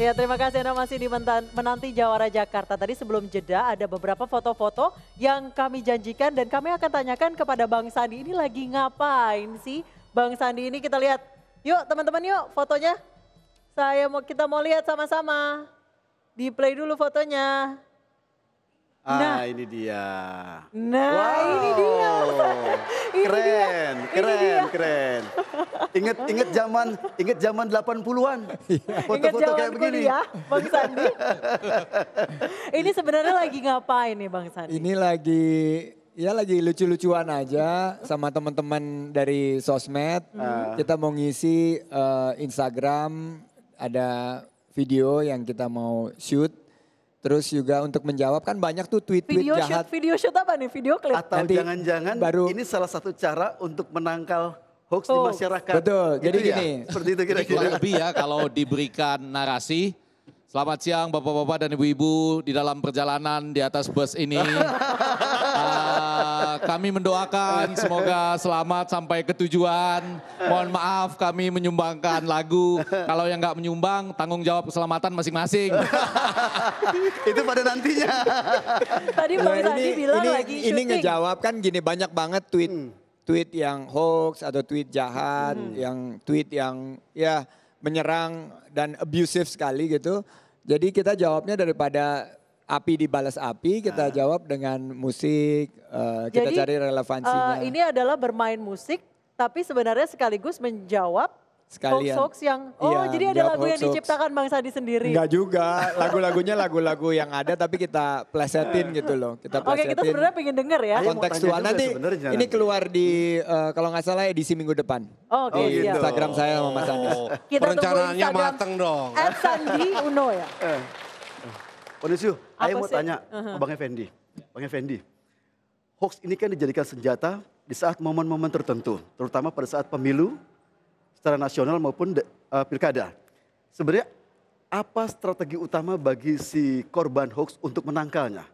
Ya terima kasih Anda masih di menanti Jawara Jakarta. Tadi sebelum jeda ada beberapa foto-foto yang kami janjikan dan kami akan tanyakan kepada Bang Sandi ini lagi ngapain sih Bang Sandi ini kita lihat. Yuk teman-teman yuk fotonya. Saya mau kita mau lihat sama-sama. Di play dulu fotonya. Ah, nah, ah, ini dia. Nah, wow. ini dia. ini keren, dia. keren, dia. keren. Ingat ingat zaman ingat zaman 80-an. Foto-foto kayak begini. Ya, Bang Sandi. ini sebenarnya lagi ngapain nih Bang Sandi? Ini lagi ya lagi lucu-lucuan aja sama teman-teman dari sosmed. Hmm. Ah. Kita mau ngisi uh, Instagram ada video yang kita mau shoot Terus juga untuk menjawab kan banyak tuh tweet-tweet video jahat. Shoot, video shoot apa nih? Video klip? Atau jangan-jangan baru... ini salah satu cara untuk menangkal hoax oh. di masyarakat. Betul, gitu jadi ya? gini. Seperti itu kira-kira. Lebih ya kalau diberikan narasi. Selamat siang Bapak-Bapak dan Ibu-Ibu di dalam perjalanan di atas bus ini. kami mendoakan semoga selamat sampai ke tujuan. Mohon maaf kami menyumbangkan lagu. Kalau yang nggak menyumbang, tanggung jawab keselamatan masing-masing. Itu pada nantinya. Tadi Bang nah, Sandi bilang ini, lagi Ini ngejawab kan gini banyak banget tweet hmm. tweet yang hoax atau tweet jahat, hmm. yang tweet yang ya menyerang dan abusive sekali gitu. Jadi kita jawabnya daripada api dibalas api, kita nah. jawab dengan musik, uh, kita Jadi, cari relevansinya. Uh, ini adalah bermain musik, tapi sebenarnya sekaligus menjawab sekalian. Hoax, hoax yang oh iya, jadi ada lagu yang diciptakan Bang Sandi sendiri. Enggak juga, lagu-lagunya lagu-lagu yang ada tapi kita plesetin nah. gitu loh. Kita plesetin. Oke, kita sebenarnya pengen denger ya. Kontekstual nanti ini keluar di uh, kalau nggak salah edisi minggu depan. Oh, okay, oh, Instagram saya sama Mas Andi. Oh. Kita Perencanaannya mateng dong. At Sandi Uno ya. Onesio, oh, saya mau tanya uh -huh. Bang Effendi. Bang Effendi, hoax ini kan dijadikan senjata di saat momen-momen tertentu, terutama pada saat pemilu secara nasional maupun de, uh, pilkada. Sebenarnya apa strategi utama bagi si korban hoax untuk menangkalnya?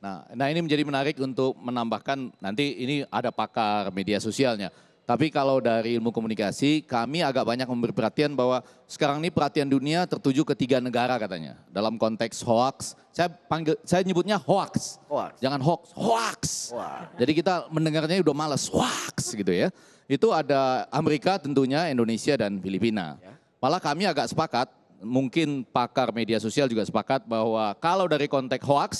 Nah, nah ini menjadi menarik untuk menambahkan nanti ini ada pakar media sosialnya. Tapi kalau dari ilmu komunikasi, kami agak banyak memberi perhatian bahwa sekarang ini perhatian dunia tertuju ke tiga negara katanya. Dalam konteks hoax, saya panggil, saya nyebutnya hoax. hoax. Jangan hoax, hoax. hoax. Jadi kita mendengarnya udah males, hoax gitu ya. Itu ada Amerika tentunya, Indonesia dan Filipina. Ya. Malah kami agak sepakat, mungkin pakar media sosial juga sepakat bahwa kalau dari konteks hoax,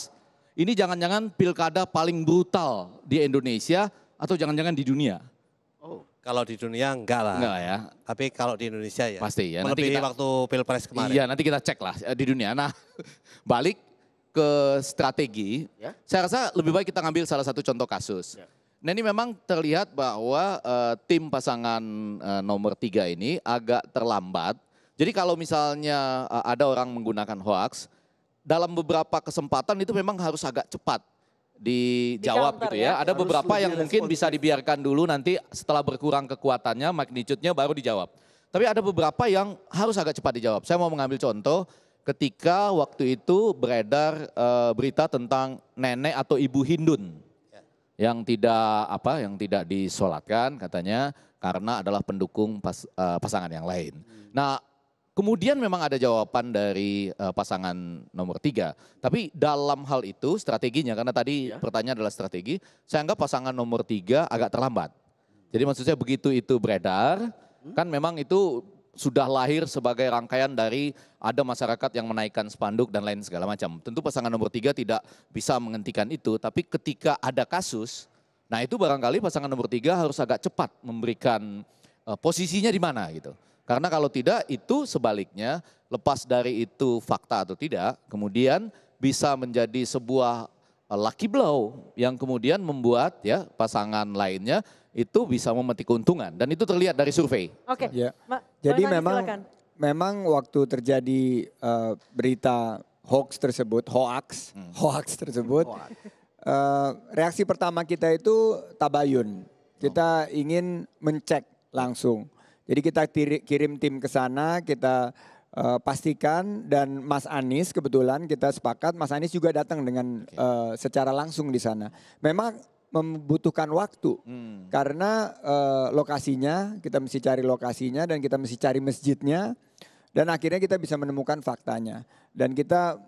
ini jangan-jangan pilkada paling brutal di Indonesia atau jangan-jangan di dunia. Kalau di dunia enggak lah. Enggak ya. Tapi kalau di Indonesia ya. Pasti ya. nanti kita, waktu pilpres kemarin. Iya nanti kita cek lah eh, di dunia. Nah balik ke strategi, ya? saya rasa lebih baik kita ngambil salah satu contoh kasus. Ya. Nah ini memang terlihat bahwa uh, tim pasangan uh, nomor tiga ini agak terlambat. Jadi kalau misalnya uh, ada orang menggunakan hoax, dalam beberapa kesempatan itu memang harus agak cepat dijawab di gitu ya. ya. Ada Harus beberapa yang mungkin responsif. bisa dibiarkan dulu nanti setelah berkurang kekuatannya, magnitude baru dijawab. Tapi ada beberapa yang harus agak cepat dijawab. Saya mau mengambil contoh ketika waktu itu beredar uh, berita tentang nenek atau ibu Hindun ya. yang tidak apa yang tidak disolatkan katanya karena adalah pendukung pas, uh, pasangan yang lain. Hmm. Nah, Kemudian memang ada jawaban dari uh, pasangan nomor tiga. Tapi dalam hal itu strateginya, karena tadi ya. pertanyaan adalah strategi, saya anggap pasangan nomor tiga agak terlambat. Jadi maksud saya begitu itu beredar, hmm? kan memang itu sudah lahir sebagai rangkaian dari ada masyarakat yang menaikkan spanduk dan lain segala macam. Tentu pasangan nomor tiga tidak bisa menghentikan itu, tapi ketika ada kasus, nah itu barangkali pasangan nomor tiga harus agak cepat memberikan uh, posisinya di mana gitu. Karena kalau tidak itu sebaliknya lepas dari itu fakta atau tidak, kemudian bisa menjadi sebuah eh, lucky blow yang kemudian membuat ya pasangan lainnya itu bisa memetik keuntungan dan itu terlihat dari survei. Oke. Okay. Ya. Jadi memang silakan. memang waktu terjadi uh, berita hoax tersebut, hoax, hmm. hoax tersebut, hoax. Uh, reaksi pertama kita itu tabayun. Kita oh. ingin mencek langsung jadi kita kirim tim ke sana, kita uh, pastikan dan Mas Anies kebetulan kita sepakat Mas Anies juga datang dengan okay. uh, eh, secara langsung di sana. Memang membutuhkan waktu hmm. karena uh, lokasinya kita mesti cari lokasinya dan kita mesti cari masjidnya dan akhirnya kita bisa menemukan faktanya dan kita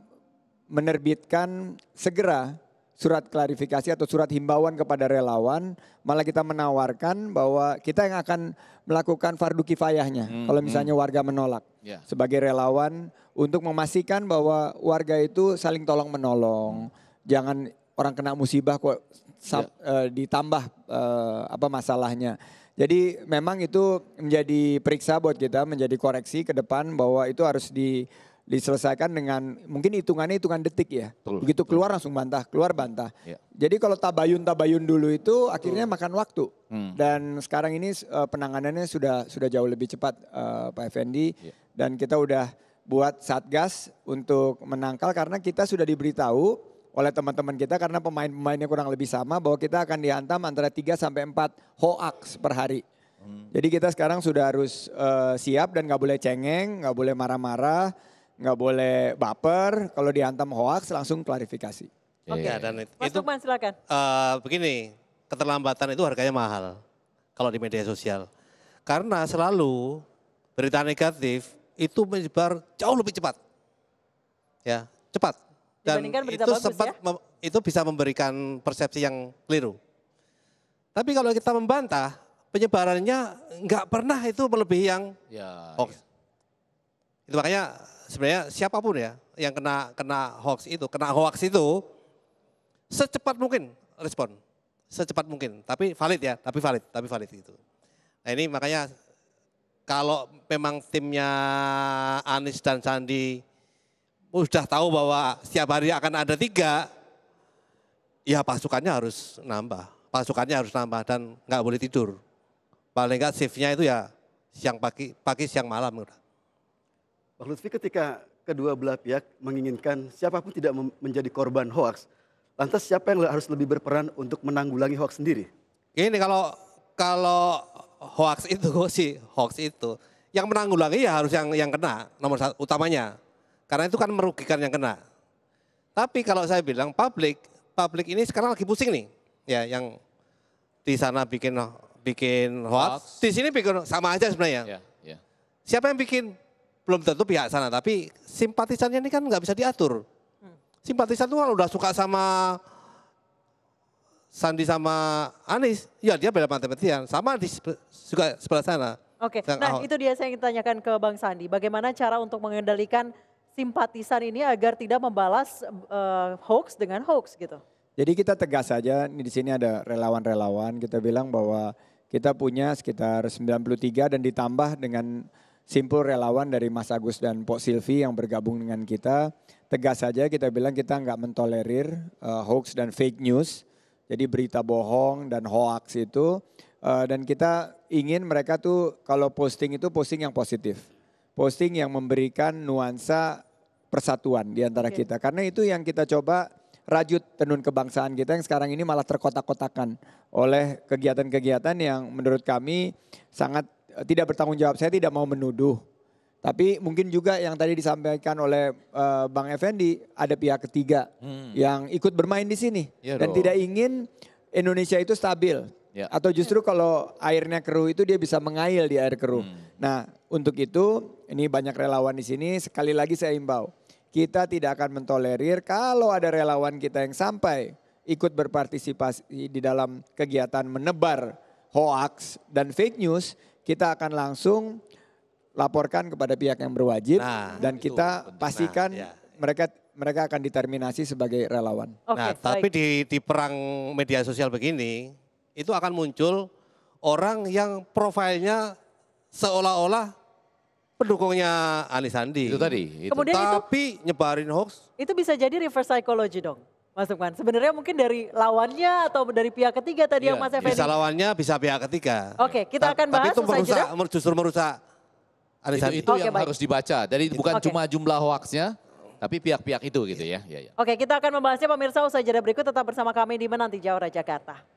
menerbitkan segera surat klarifikasi atau surat himbauan kepada relawan, malah kita menawarkan bahwa kita yang akan melakukan fardu kifayahnya hmm, kalau misalnya hmm. warga menolak yeah. sebagai relawan untuk memastikan bahwa warga itu saling tolong menolong, hmm. jangan orang kena musibah kok sab, yeah. Ya. uh, ditambah uh, apa masalahnya. Jadi memang itu menjadi periksa buat kita, menjadi koreksi ke depan bahwa itu harus di diselesaikan dengan mungkin hitungannya hitungan detik ya. Betul, Begitu keluar langsung bantah, keluar bantah. Ya. Jadi kalau tabayun tabayun dulu itu betul. akhirnya makan waktu. Hmm. Dan sekarang ini uh, penanganannya sudah sudah jauh lebih cepat uh, Pak Effendi ya. dan kita udah buat satgas untuk menangkal karena kita sudah diberitahu oleh teman-teman kita karena pemain-pemainnya kurang lebih sama bahwa kita akan dihantam antara 3 sampai 4 hoax per hari. Hmm. Jadi kita sekarang sudah harus uh, siap dan nggak boleh cengeng, nggak boleh marah-marah nggak boleh baper, kalau dihantam hoax langsung klarifikasi. Oke, okay. yeah. dan itu, Mas Tukman, silakan. Uh, begini, keterlambatan itu harganya mahal kalau di media sosial. Karena selalu berita negatif itu menyebar jauh lebih cepat. Ya, cepat. Dan itu bagus, sempat ya? itu bisa memberikan persepsi yang keliru. Tapi kalau kita membantah, penyebarannya nggak pernah itu melebihi yang ya, hoax. Ya. Itu makanya sebenarnya siapapun ya yang kena kena hoax itu, kena hoax itu secepat mungkin respon, secepat mungkin. Tapi valid ya, tapi valid, tapi valid itu. Nah ini makanya kalau memang timnya Anies dan Sandi sudah tahu bahwa setiap hari akan ada tiga, ya pasukannya harus nambah, pasukannya harus nambah dan nggak boleh tidur. Paling nggak shiftnya itu ya siang pagi, pagi siang malam udah. Pak Lutfi ketika kedua belah pihak menginginkan siapapun tidak menjadi korban hoax, lantas siapa yang harus lebih berperan untuk menanggulangi hoax sendiri? Ini kalau kalau hoax itu sih hoax itu yang menanggulangi ya harus yang yang kena nomor satu utamanya karena itu kan merugikan yang kena. Tapi kalau saya bilang publik, publik ini sekarang lagi pusing nih. Ya, yang di sana bikin bikin hoax, hoax. di sini bikin sama aja sebenarnya. Yeah, yeah. Siapa yang bikin? belum tentu pihak sana, tapi simpatisannya ini kan nggak bisa diatur. Simpatisan tuh kalau udah suka sama Sandi sama Anies, ya dia beda partai sama di juga sebelah sana. Oke, okay. nah itu dia saya ingin tanyakan ke Bang Sandi, bagaimana cara untuk mengendalikan simpatisan ini agar tidak membalas uh, hoax dengan hoax gitu? Jadi kita tegas saja, di sini ada relawan-relawan, kita bilang bahwa kita punya sekitar 93 dan ditambah dengan simpul relawan dari Mas Agus dan Pak Silvi yang bergabung dengan kita. Tegas saja kita bilang kita nggak mentolerir uh, hoax dan fake news. Jadi berita bohong dan hoax itu. Uh, dan kita ingin mereka tuh kalau posting itu posting yang positif. Posting yang memberikan nuansa persatuan di antara okay. kita. Karena itu yang kita coba rajut tenun kebangsaan kita yang sekarang ini malah terkotak-kotakan oleh kegiatan-kegiatan yang menurut kami sangat tidak bertanggung jawab. Saya tidak mau menuduh. Tapi mungkin juga yang tadi disampaikan oleh uh, Bang Effendi ada pihak ketiga hmm. yang ikut bermain di sini ya dan tidak ingin Indonesia itu stabil. Ya. Atau justru kalau airnya keruh itu dia bisa mengail di air keruh. Hmm. Nah, untuk itu ini banyak relawan di sini sekali lagi saya imbau. Kita tidak akan mentolerir kalau ada relawan kita yang sampai ikut berpartisipasi di dalam kegiatan menebar hoax dan fake news, kita akan langsung laporkan kepada pihak yang berwajib nah, dan kita itu, pastikan nah, ya. mereka mereka akan diterminasi sebagai relawan. Okay, nah, tapi di di perang media sosial begini itu akan muncul orang yang profilnya seolah-olah pendukungnya Anies Sandi. Itu tadi. Itu. Kemudian tapi itu, nyebarin hoax. Itu bisa jadi reverse psychology dong. Mas Lukman. Sebenarnya mungkin dari lawannya atau dari pihak ketiga tadi yang iya, Mas Effendi. Bisa lawannya, bisa pihak ketiga. Oke, okay, kita Ta akan bahas Tapi itu merusak, jeda. justru merusak. Ada itu, itu okay, yang baik. harus dibaca. Jadi bukan okay. cuma jumlah hoaxnya, tapi pihak-pihak itu gitu ya. ya, ya. Oke, kita akan membahasnya pemirsa usai jeda berikut. Tetap bersama kami di Menanti Jawara Jakarta.